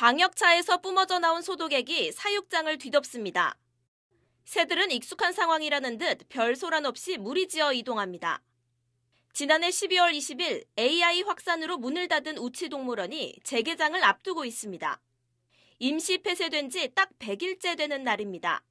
방역차에서 뿜어져 나온 소독액이 사육장을 뒤덮습니다. 새들은 익숙한 상황이라는 듯 별소란 없이 무리지어 이동합니다. 지난해 12월 20일 AI 확산으로 문을 닫은 우치동물원이 재개장을 앞두고 있습니다. 임시 폐쇄된 지 딱 100일째 되는 날입니다.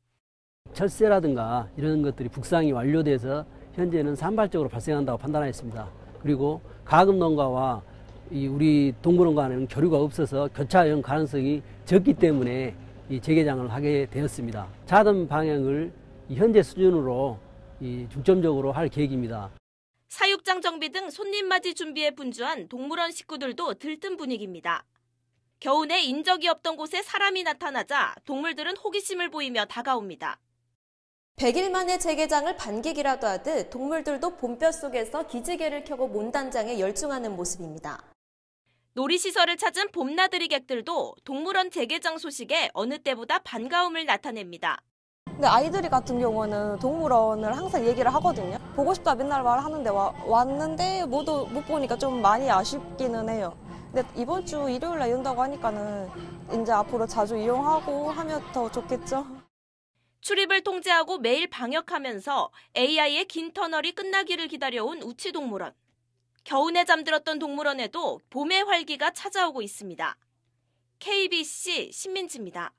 철새라든가 이런 것들이 북상이 완료돼서 현재는 산발적으로 발생한다고 판단하였습니다. 그리고 가금 농가와 이 우리 동물원과는 교류가 없어서 교차형 가능성이 적기 때문에 이 재개장을 하게 되었습니다. 자든 방향을 현재 수준으로 이 중점적으로 할 계획입니다. 사육장 정비 등 손님 맞이 준비에 분주한 동물원 식구들도 들뜬 분위기입니다. 겨우내 인적이 없던 곳에 사람이 나타나자 동물들은 호기심을 보이며 다가옵니다. 100일 만에 재개장을 반기기라도 하듯 동물들도 봄볕 속에서 기지개를 켜고 몸단장에 열중하는 모습입니다. 놀이시설을 찾은 봄나들이 객들도 동물원 재개장 소식에 어느 때보다 반가움을 나타냅니다. 근데 아이들이 같은 경우는 동물원을 항상 얘기를 하거든요. 보고 싶다 맨날 말하는데 와, 왔는데 모두 못 보니까 좀 많이 아쉽기는 해요. 근데 이번 주 일요일 날 연다고 하니까는 이제 앞으로 자주 이용하고 하면 더 좋겠죠. 출입을 통제하고 매일 방역하면서 AI의 긴 터널이 끝나기를 기다려온 우치동물원. 겨우내 잠들었던 동물원에도 봄의 활기가 찾아오고 있습니다. KBC 신민지입니다.